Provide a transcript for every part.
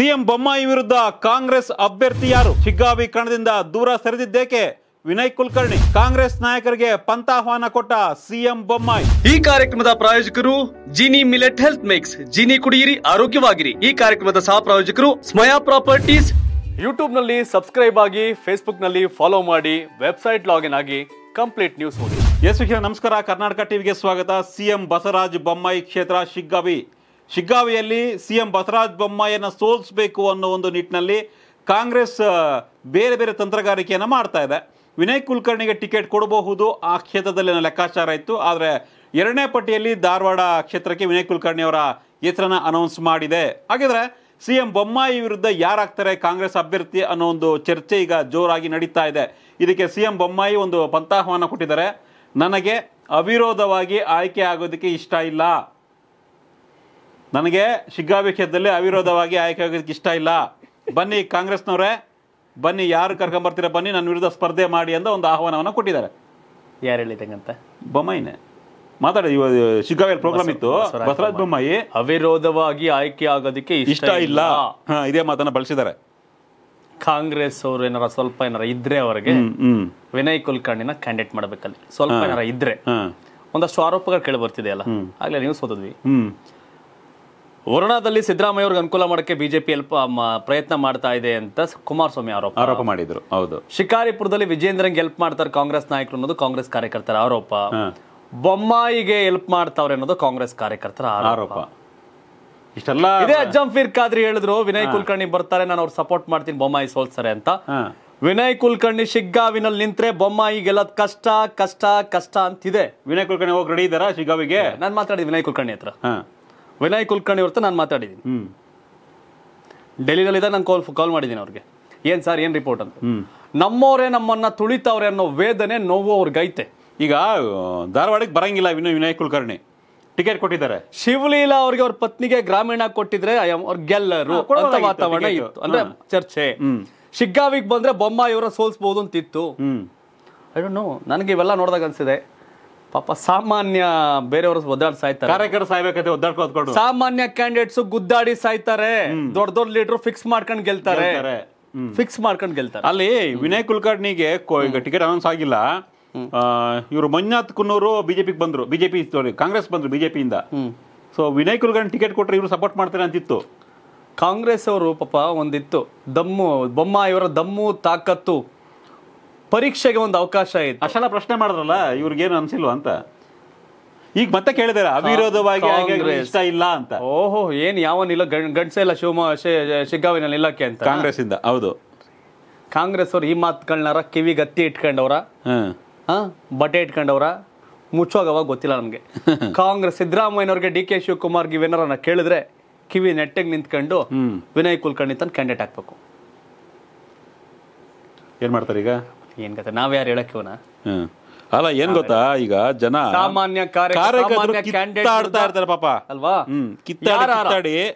CM Bommai ವಿರುದ್ಧ ಕಾಂಗ್ರೆಸ್ ಅಭ್ಯರ್ಥಿ ಯಾರು ಶಿಗ್ಗಾವಿ ಕಣದಿಂದ ದೂರ ಸರಿದಿದ್ದೇಕೆ ವಿನಯ್ ಕುಲಕರ್ಣಿ ಕಾಂಗ್ರೆಸ್ ನಾಯಕರಿಗೆ ಪಂತಾಹ್ವಾನ ಕೊಟ್ಟ ಸಿಎಂ ಬೊಮ್ಮಾಯಿ ಈ ಕಾರ್ಯಕ್ರಮದ ಪ್ರಾಯೋಜಕರು Jini millet health mix Jini ಕುಡಿಯಿರಿ ಆರೋಗ್ಯವಾಗಿರಿ ಈ ಕಾರ್ಯಕ್ರಮದ ಸಹ ಪ್ರಾಯೋಜಕರು ಸ್ಮಯಾ ಪ್ರಾಪರ್ಟೀಸ್ ಯೂಟ್ಯೂಬ್ ನಲ್ಲಿ ಸಬ್ಸ್ಕ್ರೈಬ್ ಆಗಿ ಫೇಸ್ಬುಕ್ ನಲ್ಲಿ ಫಾಲೋ ಮಾಡಿ ವೆಬ್ಸೈಟ್ ಲಾಗಿನ್ ಆಗಿ ಕಂಪ್ಲೀಟ್ ನ್ಯೂಸ್ ಓದಿ ಯಶಸ್ವಿ ನಮಸ್ಕಾರ ಕರ್ನಾಟಕ ಟಿವಿಗೆ ಸ್ವಾಗತ ಸಿಎಂ ಬಸವರಾಜ್ ಬೊಮ್ಮಾಯಿ ಕ್ಷೇತ್ರ ಶಿಗ್ಗಾವಿ ಶಿಗ್ಗಾವಿಯಲ್ಲಿ ಸಿಎಂ ಬಸವರಾಜ ಬೊಮ್ಮಾಯಿಯನ್ನು ಸೋಲಿಸಬೇಕು ಅನ್ನೋ ಒಂದು ನಿಟ್ಟಿನಲ್ಲಿ ಕಾಂಗ್ರೆಸ್ ಬೇರೆ ಬೇರೆ ತಂತ್ರಗಾರಿಕೆಯನ್ನು ಮಾಡ್ತಾ ಇದೆ ವಿನಯ್ ಕುಲಕರ್ಣಿಗೆ ಟಿಕೆಟ್ ಕೊಡಬಹುದು ಆ ಕ್ಷೇತ್ರದಲ್ಲಿನ ಲೆಕ್ಕಾಚಾರ ಇತ್ತು ಆದರೆ ಎರಡನೇ ಪಟ್ಟಿಯಲ್ಲಿ ಧಾರವಾಡ ಕ್ಷೇತ್ರಕ್ಕೆ ವಿನಯ್ ಕುಲಕರ್ಣಿ ಅವರ ಹೆಸರನ್ನು ಅನೌನ್ಸ್ ಮಾಡಿದೆ ಹಾಗಿದ್ರೆ ಸಿ ಎಂ ಬೊಮ್ಮಾಯಿ ವಿರುದ್ಧ ಯಾರಾಗ್ತಾರೆ ಕಾಂಗ್ರೆಸ್ ಅಭ್ಯರ್ಥಿ ಅನ್ನೋ ಒಂದು ಚರ್ಚೆ ಈಗ ಜೋರಾಗಿ ನಡೀತಾ ಇದೆ ಇದಕ್ಕೆ ಸಿ ಎಂ ಬೊಮ್ಮಾಯಿ ಒಂದು ಪಂಥಾಹ್ವಾನ ಕೊಟ್ಟಿದ್ದಾರೆ ನನಗೆ ಅವಿರೋಧವಾಗಿ ಆಯ್ಕೆ ಆಗೋದಕ್ಕೆ ಇಷ್ಟ ಇಲ್ಲ ನನಗೆ ಶಿಗ್ಗಾಭಿಷೇಕದಲ್ಲಿ ಅವಿರೋಧವಾಗಿ ಆಯ್ಕೆ ಇಷ್ಟ ಇಲ್ಲ ಬನ್ನಿ ಕಾಂಗ್ರೆಸ್ನವರೇ ಬನ್ನಿ ಯಾರು ಕರ್ಕೊಂಬರ್ತೀರ ಬನ್ನಿ ನನ್ನ ವಿರುದ್ಧ ಸ್ಪರ್ಧೆ ಮಾಡಿ ಅಂತ ಒಂದು ಆಹ್ವಾನವನ್ನು ಕೊಟ್ಟಿದ್ದಾರೆ ಯಾರು ಹೇಳಿದಂಗಂತ ಬೊಮ್ಮಾಯಿನೇ ಮಾತಾಡಿ ಶಿಗ್ಗಾವಿಯಲ್ಲಿ ಪ್ರೋಗ್ರಾಮ್ ಇತ್ತು ಬಸವರಾಜ್ ಬೊಮ್ಮಾಯಿ ಅವಿರೋಧವಾಗಿ ಆಯ್ಕೆ ಆಗೋದಕ್ಕೆ ಇಷ್ಟ ಇಲ್ಲ ಇದೇ ಮಾತನ್ನ ಬಳಸಿದ್ದಾರೆ ಕಾಂಗ್ರೆಸ್ ಅವರು ಏನಾರ ಸ್ವಲ್ಪ ಏನಾರ ಇದ್ರೆ ಅವರಿಗೆ ವಿನಯ್ ಕುಲಕರ್ಣಿನ ಕ್ಯಾಂಡಿಡೇಟ್ ಮಾಡ್ಬೇಕಲ್ಲಿ ಸ್ವಲ್ಪ ಏನಾರ ಇದ್ರೆ ಒಂದಷ್ಟು ಆರೋಪಗಳು ಕೇಳಿ ಅಲ್ಲ ಆಗ್ಲೇ ನ್ಯೂಸ್ ಓದಿದ್ವಿ ವರ್ಣದಲ್ಲಿ ಸಿದ್ದರಾಮಯ್ಯ ಅವ್ರಿಗೆ ಅನುಕೂಲ ಮಾಡಕ್ಕೆ ಬಿಜೆಪಿ ಎಲ್ಪ ಪ್ರಯತ್ನ ಮಾಡ್ತಾ ಇದೆ ಅಂತ ಕುಮಾರಸ್ವಾಮಿ ಆರೋಪ ಆರೋಪ ಮಾಡಿದ್ರು ಹೌದು ಶಿಕಾರಿಪುರದಲ್ಲಿ ವಿಜೇಂದ್ರಂಗೆ ಹೆಲ್ಪ್ ಮಾಡ್ತಾರೆ ಕಾಂಗ್ರೆಸ್ ನಾಯಕರು ಅನ್ನೋದು ಕಾಂಗ್ರೆಸ್ ಕಾರ್ಯಕರ್ತರ ಆರೋಪ ಬೊಮ್ಮಾಯಿಗೆ ಎಲ್ಪ್ ಮಾಡ್ತಾವ್ರೆ ಅನ್ನೋದು ಕಾಂಗ್ರೆಸ್ ಕಾರ್ಯಕರ್ತರ ಆರೋಪ ಇಷ್ಟೆಲ್ಲ ಇದೇ ಅಜ್ಜಂಫೀರ್ ಖಾದ್ರಿ ಹೇಳಿದ್ರು ವಿನಯ್ ಕುಲಕರ್ಣಿ ಬರ್ತಾರೆ ನಾನು ಅವ್ರು ಸಪೋರ್ಟ್ ಮಾಡ್ತೀನಿ ಬೊಮ್ಮಾಯಿ ಸೋಲ್ಸಾರೆ ಅಂತ ವಿನಯ್ ಕುಲಕರ್ಣಿ ಶಿಗ್ಗಾವಿನಲ್ಲಿ ನಿಂತ್ರೆ ಬೊಮ್ಮಾಯಿ ಗೆಲ್ಲೋದ್ ಕಷ್ಟ ಕಷ್ಟ ಕಷ್ಟ ಅಂತಿದೆ ವಿನಯ್ ಕುಲಕರ್ಣಿ ಹೋಗಿ ರೆಡಿ ಇದಾರಾ ಶಿಗ್ಗಾವಿಗೆ ನಾನು ಮಾತಾಡಿದ್ದೆ ವಿನಯ್ ಕುಲಕರ್ಣಿ ಹತ್ರ ವಿನಯ್ ಕುಲ್ಕರ್ಣಿ ಅವ್ರ ನಾನು ಮಾತಾಡಿದ್ದೀನಿ ಡೆಲ್ಲಿನಲ್ಲಿ ನಾನು ಕಾಲ್ ಕಾಲ್ ಮಾಡಿದ್ದೀನಿ ಅವ್ರಿಗೆ ಏನು ಸರ್ ಏನು ರಿಪೋರ್ಟ್ ಅಂತ ನಮ್ಮವರೇ ನಮ್ಮನ್ನ ತುಳಿತವ್ರೆ ಅನ್ನೋ ವೇದನೆ ನೋವು ಅವ್ರಿಗೆ ಐತೆ ಈಗ ಧಾರವಾಡಕ್ಕೆ ಬರಂಗಿಲ್ಲ ವಿನಯ್ ವಿನಯ್ ಕುಲಕರ್ಣಿ ಟಿಕೆಟ್ ಕೊಟ್ಟಿದ್ದಾರೆ ಶಿವಲೀಲಾ ಅವ್ರಿಗೆ ಅವ್ರ ಪತ್ನಿಗೆ ಗ್ರಾಮೀಣ ಕೊಟ್ಟಿದ್ರೆ ಅವ್ರ ಗೆಲ್ಲರು ಅಂತ ವಾತಾವರಣ ಇತ್ತು ಅಂದ್ರೆ ಚರ್ಚೆ ಶಿಗ್ಗಾವಿಗೆ ಬಂದ್ರೆ ಇವರ ಸೋಲ್ಸ್ಬಹುದು ಅಂತಿತ್ತು ಐ ಡೋಂಟ್ ನೋ ನನಗೆ ಇವೆಲ್ಲ ನೋಡಿದಾಗ ಅನ್ಸಿದೆ ಪಾಪ ಸಾಮಾನ್ಯ ಬೇರೆಯವರು ಒದ್ದಾಡಿ ಸಾಯ್ತಾರೆ ಸಾಮಾನ್ಯ ಕ್ಯಾಂಡಿಡೇಟ್ಸ್ ಗುದ್ದಾಡಿ ಸಾಯ್ತಾರೆ ದೊಡ್ಡ ದೊಡ್ಡ ಲೀಡರ್ ಫಿಕ್ಸ್ ಮಾಡ್ಕೊಂಡು ಗೆಲ್ತಾರೆ ಫಿಕ್ಸ್ ಮಾಡ್ಕೊಂಡು ಗೆಲ್ತಾರೆ ಅಲ್ಲಿ ವಿನಯ್ ಕುಲಕರ್ಣಿಗೆ ಈಗ ಟಿಕೆಟ್ ಅನೌನ್ಸ್ ಆಗಿಲ್ಲ ಇವರು ಮಂಜುನಾಥ್ ಕುನ್ನೂರು ಬಿಜೆಪಿಗೆ ಬಂದ್ರು ಬಿಜೆಪಿ ಕಾಂಗ್ರೆಸ್ ಬಂದ್ರು ಬಿಜೆಪಿಯಿಂದ ಸೊ ವಿನಯ್ ಕುಲಕರ್ಣಿ ಟಿಕೆಟ್ ಕೊಟ್ಟರೆ ಇವರು ಸಪೋರ್ಟ್ ಮಾಡ್ತಾರೆ ಅಂತಿತ್ತು ಕಾಂಗ್ರೆಸ್ ಅವರು ಪಾಪ ಒಂದಿತ್ತು ದಮ್ಮು ಬೊಮ್ಮ ಇವರ ದಮ್ಮು ತಾಕತ್ತು ಪರೀಕ್ಷೆಗೆ ಒಂದು ಅವಕಾಶ ಇತ್ತು ಅಷ್ಟೆಲ್ಲ ಪ್ರಶ್ನೆ ಮಾಡಿದ್ರಲ್ಲ ಏನು ಅನ್ಸಿಲ್ವಾ ಅಂತ ಈಗ ಮತ್ತೆ ಕೇಳಿದಾರ ಅವಿರೋಧವಾಗಿ ಇಷ್ಟ ಇಲ್ಲ ಅಂತ ಓಹೋ ಏನ್ ಯಾವನಿಲ್ಲ ಗಂಡಸೆ ಇಲ್ಲ ಶಿವಮೊಗ್ಗ ಶಿಗ್ಗಾವಿನಲ್ಲಿ ಇಲ್ಲಕ್ಕೆ ಅಂತ ಕಾಂಗ್ರೆಸ್ ಇಂದ ಹೌದು ಕಾಂಗ್ರೆಸ್ ಅವ್ರು ಈ ಮಾತುಗಳನ್ನಾರ ಕಿವಿಗೆ ಹತ್ತಿ ಇಟ್ಕೊಂಡವ್ರ ಬಟ್ಟೆ ಇಟ್ಕೊಂಡವ್ರ ಮುಚ್ಚೋಗ ಅವಾಗ ಗೊತ್ತಿಲ್ಲ ನಮಗೆ ಕಾಂಗ್ರೆಸ್ ಸಿದ್ದರಾಮಯ್ಯನವ್ರಿಗೆ ಡಿ ಕೆ ಶಿವಕುಮಾರ್ ಇವೇನಾರ ಕೇಳಿದ್ರೆ ಕಿವಿ ನೆಟ್ಟಿಗೆ ನಿಂತ್ಕೊಂಡು ವಿನಯ್ ಕುಲ್ಕರ್ಣಿ ತನ್ ಕ್ಯಾಂಡಿಡೇಟ್ ಹಾಕ್ಬೇಕು ಏನ್ ಮಾಡ್ತಾರೆ ಈಗ ಏನ್ ಕತೆ ನಾವ್ ಯಾರು ಹೇಳಕ್ಕೋನಾ ಅಲ್ಲ ಏನ್ ಗೊತ್ತಾ ಈಗ ಜನ ಸಾಮಾನ್ಯ ಇರ್ತಾರೆ ಪಾಪ ಅಲ್ವಾ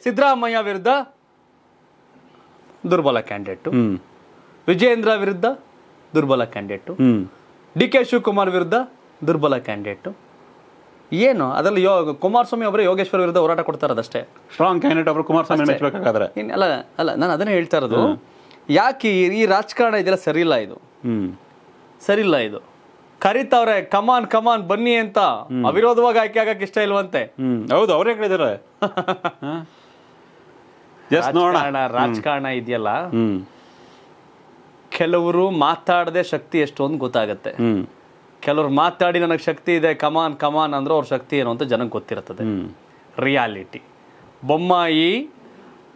ಸಿದ್ದರಾಮಯ್ಯ ವಿರುದ್ಧ ದುರ್ಬಲ ಕ್ಯಾಂಡಿಡೇಟ್ ವಿಜಯೇಂದ್ರ ವಿರುದ್ಧ ದುರ್ಬಲ ಕ್ಯಾಂಡಿಡೇಟ್ ಡಿ ಕೆ ಶಿವಕುಮಾರ್ ವಿರುದ್ಧ ದುರ್ಬಲ ಕ್ಯಾಂಡಿಡೇಟ್ ಏನು ಅದರಲ್ಲಿ ಯೋ ಕುಮಾರಸ್ವಾಮಿ ಒಬ್ಬರು ಯೋಗೇಶ್ವರ ವಿರುದ್ಧ ಹೋರಾಟ ಕೊಡ್ತಾರದಷ್ಟೇ ಸ್ಟ್ರಾಂಗ್ ಕ್ಯಾಂಡಿಡೇಟ್ ಒಬ್ಬರು ಕುಮಾರಸ್ವಾಮಿ ಅಲ್ಲ ಅಲ್ಲ ನಾನು ಅದನ್ನೇ ಹೇಳ್ತಾ ಇರೋದು ಯಾಕೆ ಈ ರಾಜಕಾರಣ ಇದೆಲ್ಲ ಇಲ್ಲ ಇದು ಸರಿಲ್ಲ ಇದು ಕರಿತವ್ರೆ ಕಮಾನ್ ಕಮಾನ್ ಬನ್ನಿ ಅಂತ ಅವಿರೋಧವಾಗಿ ಆಯ್ಕೆ ಆಗಕ್ಕೆ ಇಷ್ಟ ಇಲ್ವಂತೆ ಹೌದು ಅವ್ರೇ ಹೇಳಿದಾರೆ ರಾಜಕಾರಣ ರಾಜಕಾರಣ ಇದೆಯಲ್ಲ ಕೆಲವರು ಮಾತಾಡದೆ ಶಕ್ತಿ ಎಷ್ಟು ಅಂತ ಗೊತ್ತಾಗತ್ತೆ ಕೆಲವ್ರು ಮಾತಾಡಿ ನನಗೆ ಶಕ್ತಿ ಇದೆ ಕಮಾನ್ ಕಮಾನ್ ಅಂದ್ರೆ ಅವ್ರ ಶಕ್ತಿ ಏನು ಅಂತ ಜನಕ್ಕೆ ಗೊತ್ತಿರ್ತದೆ ರಿಯಾಲಿಟಿ ಬೊಮ್ಮಾಯಿ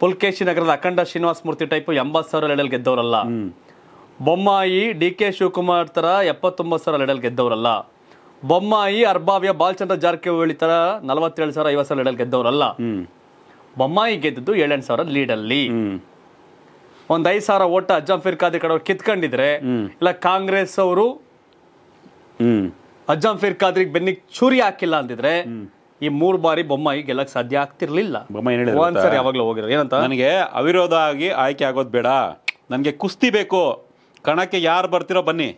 ಪುಲ್ಕೇಶಿ ನಗರದ ಅಖಂಡ ಶ್ರೀನಿವಾಸ ಮೂರ್ತಿ ಟೈಪ್ ಎಂಬತ್ತು ಸಾವಿರ ಎಡಲ್ ಗೆದ್ದವರಲ್ಲ ಬೊಮ್ಮಾಯಿ ಡಿ ಕೆ ಶಿವಕುಮಾರ್ ಥರ ಎಪ್ಪತ್ತೊಂಬತ್ತು ಸಾವಿರ ಲಡಲ್ ಗೆದ್ದವರಲ್ಲ ಬೊಮ್ಮಾಯಿ ಅರ್ಬಾವ್ಯ ಬಾಲಚಂದ್ರ ಜಾರಕಿಹೊಳಿ ಥರ ನಲವತ್ತೇಳು ಸಾವಿರ ಐವತ್ತು ಸಾವಿರ ಲಡಲ್ ಗೆದ್ದವರಲ್ಲ ಬೊಮ್ಮಾಯಿ ಗೆದ್ದಿದ್ದು ಏಳೆಂಟು ಸಾವಿರ ಲೀಡಲ್ಲಿ ಒಂದ್ ಐದು ಸಾವಿರ ಓಟ ಅಜ್ಜಂಫೀರ್ ಖಾದ್ರಿ ಕಡೆ ಕಿತ್ಕೊಂಡಿದ್ರೆ ಇಲ್ಲ ಕಾಂಗ್ರೆಸ್ ಅವರು ಅಜ್ಜಂಫೀರ್ ಖಾದ್ರಿಗೆ ಬೆನ್ನಿಗೆ ಚೂರಿ ಹಾಕಿಲ್ಲ ಅಂದಿದ್ರೆ ಈ ಮೂರು ಬಾರಿ ಬೊಮ್ಮಾಯಿ ಗೆಲ್ಲಕ್ಕೆ ಸಾಧ್ಯ ಆಗ್ತಿರ್ಲಿಲ್ಲ ಯಾವಾಗಲೂ ಹೋಗಿರೋ ಏನಂತ ನನಗೆ ಅವಿರೋಧ ಆಗಿ ಆಯ್ಕೆ ಆಗೋದು ಬೇಡ ನನಗೆ ಕುಸ್ತಿ ಬೇಕು ಕಣಕ್ಕೆ ಯಾರು ಬರ್ತಿರೋ ಬನ್ನಿ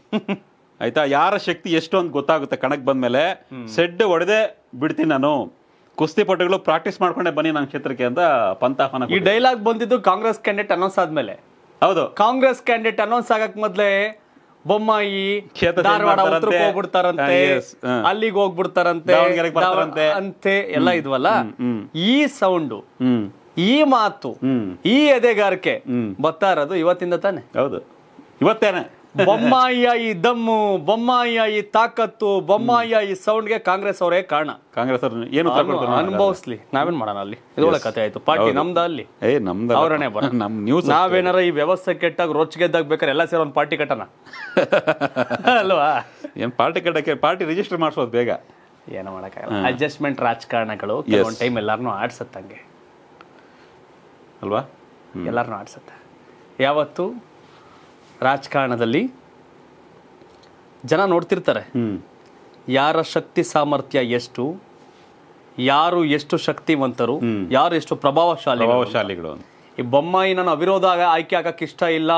ಆಯ್ತಾ ಯಾರ ಶಕ್ತಿ ಎಷ್ಟು ಅಂತ ಗೊತ್ತಾಗುತ್ತೆ ಕಣಕ್ಕೆ ಬಂದ್ಮೇಲೆ ಸೆಡ್ ಹೊಡೆದೇ ಬಿಡ್ತೀನಿ ನಾನು ಕುಸ್ತಿ ಪಟುಗಳು ಪ್ರಾಕ್ಟೀಸ್ ಮಾಡ್ಕೊಂಡೆ ಬನ್ನಿ ನನ್ನ ಕ್ಷೇತ್ರಕ್ಕೆ ಅಂತ ಪಂತಾಪನ ಈ ಡೈಲಾಗ್ ಬಂದಿದ್ದು ಕಾಂಗ್ರೆಸ್ ಕ್ಯಾಂಡಿಡೇಟ್ ಅನೌನ್ಸ್ ಆದ್ಮೇಲೆ ಹೌದು ಕಾಂಗ್ರೆಸ್ ಕ್ಯಾಂಡಿಡೇಟ್ ಅನೌನ್ಸ್ ಆಗಕ್ ಮೊದ್ಲೇ ಬೊಮ್ಮಾಯಿ ಹೋಗ್ಬಿಡ್ತಾರಂತೆ ಅಲ್ಲಿಗೆ ಹೋಗ್ಬಿಡ್ತಾರಂತೆ ಅಂತೆ ಎಲ್ಲ ಇದ್ವಲ್ಲ ಈ ಸೌಂಡು ಈ ಮಾತು ಈ ಎದೆಗಾರಿಕೆ ಬರ್ತಾ ಇರೋದು ಇವತ್ತಿಂದ ತಾನೆ ಹೌದು ಇವತ್ತೇನೆ ಬೊಮ್ಮಾಯಿಯ ಈ ದಮ್ಮು ಬೊಮ್ಮಾಯಿಯ ಈ ತಾಕತ್ತು ಬೊಮ್ಮಾಯಿಯ ಈ ಸೌಂಡ್ಗೆ ಕಾಂಗ್ರೆಸ್ ಅವರೇ ಕಾರಣ ಕಾಂಗ್ರೆಸ್ ಅವರು ಏನು ಅನುಭವಿಸ್ಲಿ ನಾವೇನ್ ಮಾಡೋಣ ಅಲ್ಲಿ ಇದೊಳ್ಳೆ ಕತೆ ಆಯ್ತು ಪಾರ್ಟಿ ನಮ್ದ ಅಲ್ಲಿ ಏ ನಮ್ದು ಅವರನೇ ಬರ ನಮ್ ನ್ಯೂಸ್ ನಾವೇನಾರ ಈ ವ್ಯವಸ್ಥೆ ಕೆಟ್ಟಾಗ ರೋಚ್ ಗೆದ್ದಾಗ ಬೇಕಾದ್ರೆ ಎಲ್ಲ ಸೇರಿ ಒಂದು ಪಾರ್ಟಿ ಕಟ್ಟಣ ಅಲ್ವಾ ಏನ್ ಪಾರ್ಟಿ ಕಟ್ಟಕ್ಕೆ ಪಾರ್ಟಿ ರಿಜಿಸ್ಟರ್ ಮಾಡಿಸೋದು ಬೇಗ ಏನೋ ಮಾಡೋಕ್ಕಾಗಲ್ಲ ಅಡ್ಜಸ್ಟ್ಮೆಂಟ್ ರಾಜಕಾರಣಗಳು ಒಂದು ಟೈಮ್ ಎಲ್ಲರನ್ನೂ ಆಡ್ಸತ್ತಂಗೆ ಅಲ್ವಾ ಎಲ್ಲರನ್ನೂ ಆಡ್ಸತ್ತೆ ಯಾವತ್ತು ರಾಜಕಾರಣದಲ್ಲಿ ಜನ ನೋಡ್ತಿರ್ತಾರೆ ಯಾರ ಶಕ್ತಿ ಸಾಮರ್ಥ್ಯ ಎಷ್ಟು ಯಾರು ಎಷ್ಟು ಶಕ್ತಿವಂತರು ಯಾರು ಎಷ್ಟು ಪ್ರಭಾವಶಾಲಿ ಪ್ರಭಾವಶಾಲಿಗಳು ಈ ಬೊಮ್ಮಾಯಿ ನಾನು ಅವಿರೋಧ ಆಯ್ಕೆ ಆಗಕ್ಕೆ ಇಷ್ಟ ಇಲ್ಲ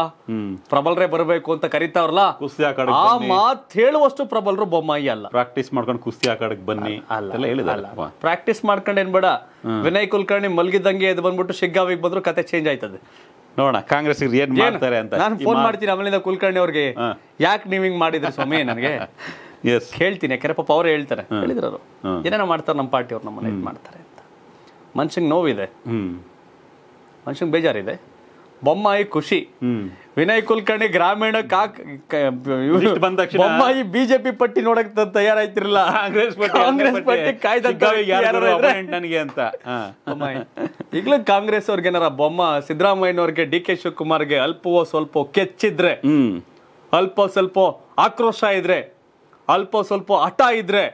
ಪ್ರಬಲರೇ ಬರಬೇಕು ಅಂತ ಕರಿತಾವ್ರಲ್ಲ ಕುಸ್ತಿ ಆ ಮಾತು ಹೇಳುವಷ್ಟು ಪ್ರಬಲರು ಬೊಮ್ಮಾಯಿ ಅಲ್ಲ ಪ್ರಾಕ್ಟೀಸ್ ಮಾಡ್ಕೊಂಡು ಕುಸ್ತಿ ಆಕಾಡಕ್ ಬನ್ನಿ ಅಲ್ಲ ಪ್ರಾಕ್ಟೀಸ್ ಮಾಡ್ಕೊಂಡು ಏನ್ ಬೇಡ ವಿನಯ್ ಕುಲಕರ್ಣಿ ಮಲ್ಗಿದಂಗೆ ಎದ್ದು ಬಂದ್ಬಿಟ್ಟು ಶಿಗ್ಗಾವಿಗೆ ಬಂದ್ರು ಕತೆ ಚೇಂಜ್ ಆಯ್ತದೆ ನೋಡೋಣ ಕಾಂಗ್ರೆಸ್ಗೆ ಏನ್ ಮಾಡ್ತಾರೆ ಅಂತ ನಾನು ಫೋನ್ ಮಾಡ್ತೀನಿ ಅಮಲಿಂದ ಕುಲಕರ್ಣಿ ಅವ್ರಿಗೆ ಯಾಕೆ ನೀವು ಹಿಂಗೆ ಮಾಡಿದ್ರಿ ಸ್ವಾಮಿ ನನಗೆ ಎಸ್ ಹೇಳ್ತೀನಿ ಯಾಕಂದ್ರೆ ಪಾಪ ಅವರೇ ಹೇಳ್ತಾರೆ ಹೇಳಿದ್ರು ಅವರು ಏನೇನೋ ಮಾಡ್ತಾರೆ ನಮ್ಮ ಪಾರ್ಟಿಯವ್ರು ನಮ್ಮನ್ನ ಇದು ಮಾಡ್ತಾರೆ ಅಂತ ಮನುಷ್ಯಂಗೆ ನೋವಿದೆ ಮನುಷ್ಯಂಗೆ ಬೇಜಾರಿದೆ ಬೊಮ್ಮಾಯಿ ಖುಷಿ ವಿನಯ್ ಕುಲಕರ್ಣಿ ಗ್ರಾಮೀಣ ಕಾಕ್ ಬಂದ ಬೊಮ್ಮಾಯಿ ಬಿಜೆಪಿ ಪಟ್ಟಿ ನೋಡಕ್ ತಯಾರಾಯ್ತಿರಲ್ಲ ಕಾಂಗ್ರೆಸ್ ಕಾಂಗ್ರೆಸ್ ಪಟ್ಟಿ ಕಾಯ್ದ ನನಗೆ ಅಂತ ಈಗಲೂ ಕಾಂಗ್ರೆಸ್ ಏನಾರ ಬೊಮ್ಮ ಸಿದ್ದರಾಮಯ್ಯನವ್ರಿಗೆ ಡಿ ಕೆ ಶಿವಕುಮಾರ್ಗೆ ಅಲ್ಪವೋ ಸ್ವಲ್ಪ ಕೆಚ್ಚಿದ್ರೆ ಅಲ್ಪ ಸ್ವಲ್ಪ ಆಕ್ರೋಶ ಇದ್ರೆ ಅಲ್ಪ ಸ್ವಲ್ಪ ಹಠ ಇದ್ರೆ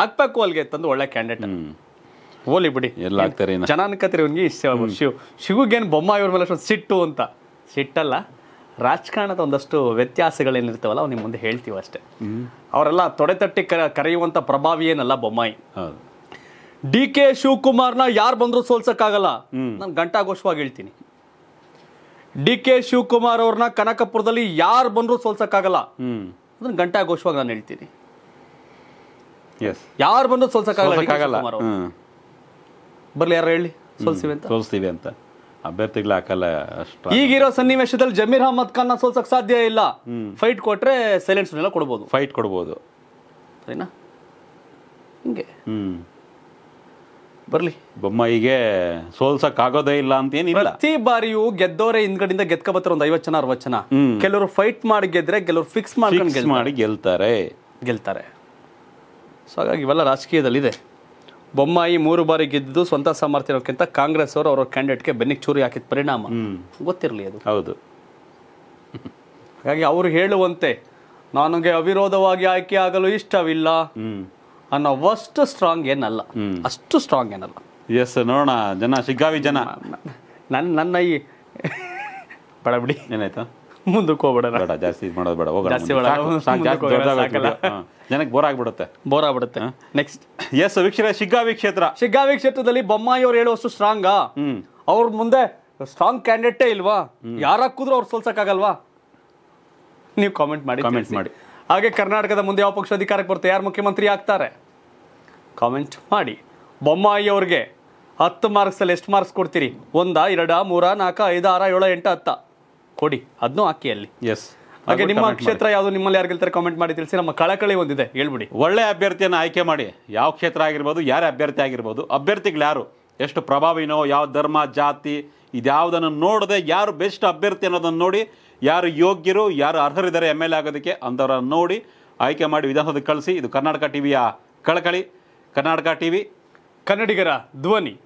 ಹಾಕ್ಬೇಕು ಅಲ್ಲಿಗೆ ತಂದು ಒಳ್ಳೆ ಕ್ಯಾಂಡಿಡೇಟ್ ಹೋಲಿ ಬಿಡಿ ಎಲ್ಲ ಆಗ್ತಾರೆ ಜನ ಅನ್ಕತ್ರಿ ಇವ್ನಿಗೆ ಶಿವ್ ಶಿವಗೇನು ಬೊಮ್ಮ ಇವ್ರ ಮೇಲೆ ಅಷ್ಟೊಂದು ಸಿಟ್ಟು ಅಂತ ಸಿಟ್ಟಲ್ಲ ರಾಜಕಾರಣದ ಒಂದಷ್ಟು ವ್ಯತ್ಯಾಸಗಳೇನಿರ್ತವಲ್ಲ ಅವ್ನಿಗೆ ಮುಂದೆ ಹೇಳ್ತೀವ ಅಷ್ಟೇ ಅವರೆಲ್ಲ ತೊಡೆತಟ್ಟಿ ಕರ ಕರೆಯುವಂತ ಪ್ರಭಾವಿ ಏನಲ್ಲ ಬೊಮ್ಮಾಯಿ ಡಿ ಕೆ ಶಿವಕುಮಾರ್ನ ಯಾರು ಬಂದರೂ ಸೋಲ್ಸೋಕ್ಕಾಗಲ್ಲ ನಾನು ಗಂಟಾಘೋಷವಾಗಿ ಹೇಳ್ತೀನಿ ಡಿ ಕೆ ಶಿವಕುಮಾರ್ ಅವ್ರನ್ನ ಕನಕಪುರದಲ್ಲಿ ಯಾರು ಬಂದರೂ ಸೋಲ್ಸೋಕ್ಕಾಗಲ್ಲ ಅದನ್ನ ಗಂಟಾಘೋಷವಾಗಿ ನಾನು ಹೇಳ್ತೀನಿ ಯಾರು ಬಂದರೂ ಸೋಲ್ಸೋಕ್ಕಾಗಲ್ಲ ಬರ್ಲಿ ಯಾರು ಹೇಳಿ ಸೋಲ್ಸಿವೆ ಅಂತ ಸೋಲ್ಸ್ತೀವಿ ಅಂತ ಅಭ್ಯರ್ಥಿಗಳು ಹಾಕಲ್ಲ ಅಷ್ಟು ಈಗಿರೋ ಸನ್ನಿವೇಶದಲ್ಲಿ ಜಮೀರ್ ಅಹಮದ್ ಖಾನ್ ಸೋಲ್ಸಕ್ ಸಾಧ್ಯ ಇಲ್ಲ ಫೈಟ್ ಕೊಟ್ರೆ ಸೈಲೆನ್ಸ್ ಎಲ್ಲ ಕೊಡ್ಬೋದು ಫೈಟ್ ಕೊಡ್ಬೋದು ಸರಿನಾ ಹಿಂಗೆ ಹ್ಮ್ ಬರ್ಲಿ ಬೊಮ್ಮಾಯಿಗೆ ಸೋಲ್ಸಕ್ ಆಗೋದೇ ಇಲ್ಲ ಅಂತ ಏನಿಲ್ಲ ಪ್ರತಿ ಬಾರಿಯೂ ಗೆದ್ದೋರೆ ಹಿಂದ್ಗಡೆಯಿಂದ ಗೆದ್ಕ ಬರ್ತಾರೆ ಒಂದ್ ಐವತ್ ಜನ ಅರವತ್ ಜನ ಕೆಲವರು ಫೈಟ್ ಮಾಡಿ ಗೆದ್ರೆ ಕೆಲವರು ಫಿಕ್ಸ್ ಮಾಡ್ಕೊಂಡು ಮಾಡಿ ಗೆಲ್ತಾರೆ ಗೆಲ್ತಾರೆ ಸೊ ಹಾಗಾಗಿ ಇವೆಲ್ಲ ರಾಜಕೀಯದಲ್ಲಿ ಇದೆ ಬೊಮ್ಮಾಯಿ ಮೂರು ಬಾರಿ ಗೆದ್ದು ಸ್ವಂತ ಸಮರ್ಥಿರೋಕ್ಕಿಂತ ಕಾಂಗ್ರೆಸ್ ಅವರು ಅವರ ಕ್ಯಾಂಡಿಡೇಟ್ಗೆ ಬೆನ್ನಿಗೆ ಚೂರಿ ಹಾಕಿದ ಪರಿಣಾಮ ಗೊತ್ತಿರಲಿ ಅದು ಹೌದು ಹಾಗಾಗಿ ಅವರು ಹೇಳುವಂತೆ ನನಗೆ ಅವಿರೋಧವಾಗಿ ಆಯ್ಕೆ ಆಗಲು ಇಷ್ಟವಿಲ್ಲ ಅನ್ನೋ ಅಷ್ಟು ಸ್ಟ್ರಾಂಗ್ ಏನಲ್ಲ ಅಷ್ಟು ಸ್ಟ್ರಾಂಗ್ ಏನಲ್ಲ ಎಸ್ ನೋಡೋಣ ಜನ ಸಿಗ್ಗಾವಿ ಜನ ನನ್ನ ನನ್ನ ಈ ಬಡಬಿಡಿ ಏನಾಯ್ತಾ ಮುಂದಕ್ಕೆ ಹೋಗ್ಬೇಡ ಜಾಸ್ತಿ ಮಾಡೋದು ಬೇಡ ಜಾಸ್ತಿ ಜನಕ್ಕೆ ಬೋರ್ ಆಗ್ಬಿಡುತ್ತೆ ಬೋರ್ ಆಗ್ಬಿಡುತ್ತೆ ನೆಕ್ಸ್ಟ್ ಎಸ್ ವೀಕ್ಷಣೆ ಶಿಗ್ಗಾವಿ ಕ್ಷೇತ್ರ ಶಿಗ್ಗಾವಿ ಕ್ಷೇತ್ರದಲ್ಲಿ ಬೊಮ್ಮಾಯಿ ಅವ್ರು ಹೇಳುವಷ್ಟು ಸ್ಟ್ರಾಂಗಾ ಹ್ಮ್ ಅವ್ರ ಮುಂದೆ ಸ್ಟ್ರಾಂಗ್ ಕ್ಯಾಂಡಿಡೇಟೇ ಇಲ್ವಾ ಯಾರು ಹಾಕಿದ್ರು ಅವ್ರು ಸೋಲ್ಸಕ್ಕಾಗಲ್ವಾ ನೀವು ಕಾಮೆಂಟ್ ಮಾಡಿ ಕಾಮೆಂಟ್ ಮಾಡಿ. ಹಾಗೆ ಕರ್ನಾಟಕದ ಮುಂದೆ ಯಾವ ಪಕ್ಷ ಅಧಿಕಾರಕ್ಕೆ ಬರುತ್ತೆ ಯಾರು ಮುಖ್ಯಮಂತ್ರಿ ಆಗ್ತಾರೆ ಕಾಮೆಂಟ್ ಮಾಡಿ ಬೊಮ್ಮಾಯಿ ಅವ್ರಿಗೆ ಹತ್ತು ಮಾರ್ಕ್ಸಲ್ಲಿ ಎಷ್ಟು ಮಾರ್ಕ್ಸ್ ಕೊಡ್ತೀರಿ ಒಂದಾ ಎರಡ ಮೂರ ನಾಲ್ಕ ಐದು ಆರ ಏಳು ಎಂಟು ಹತ್ತ ಕೊಡಿ ಅದನ್ನೂ ಹಾಕಿ ಅಲ್ಲಿ ಎಸ್ ಹಾಗೆ ನಿಮ್ಮ ಕ್ಷೇತ್ರ ಯಾವುದು ನಿಮ್ಮಲ್ಲಿ ಯಾರು ಗೆಲ್ತಾರೆ ಕಾಮೆಂಟ್ ಮಾಡಿ ತಿಳಿಸಿ ನಮ್ಮ ಕಳಕಳಿ ಒಂದಿದೆ ಹೇಳ್ಬಿಡಿ ಒಳ್ಳೆ ಅಭ್ಯರ್ಥಿಯನ್ನು ಆಯ್ಕೆ ಮಾಡಿ ಯಾವ ಕ್ಷೇತ್ರ ಆಗಿರ್ಬೋದು ಯಾರೇ ಅಭ್ಯರ್ಥಿ ಆಗಿರ್ಬೋದು ಅಭ್ಯರ್ಥಿಗಳು ಯಾರು ಎಷ್ಟು ಪ್ರಭಾವಿನೋ ಯಾವ ಧರ್ಮ ಜಾತಿ ಇದ್ಯಾವುದನ್ನು ನೋಡದೆ ಯಾರು ಬೆಸ್ಟ್ ಅಭ್ಯರ್ಥಿ ಅನ್ನೋದನ್ನು ನೋಡಿ ಯಾರು ಯೋಗ್ಯರು ಯಾರು ಅರ್ಹರಿದ್ದಾರೆ ಎಮ್ ಎಲ್ ಎ ಆಗೋದಕ್ಕೆ ಅಂಥವ್ರನ್ನ ನೋಡಿ ಆಯ್ಕೆ ಮಾಡಿ ವಿಧಾನಸೌಧಕ್ಕೆ ಕಳಿಸಿ ಇದು ಕರ್ನಾಟಕ ಟಿವಿಯ ಕಳಕಳಿ ಕರ್ನಾಟಕ ಟಿವಿ ಕನ್ನಡಿಗರ ಧ್ವನಿ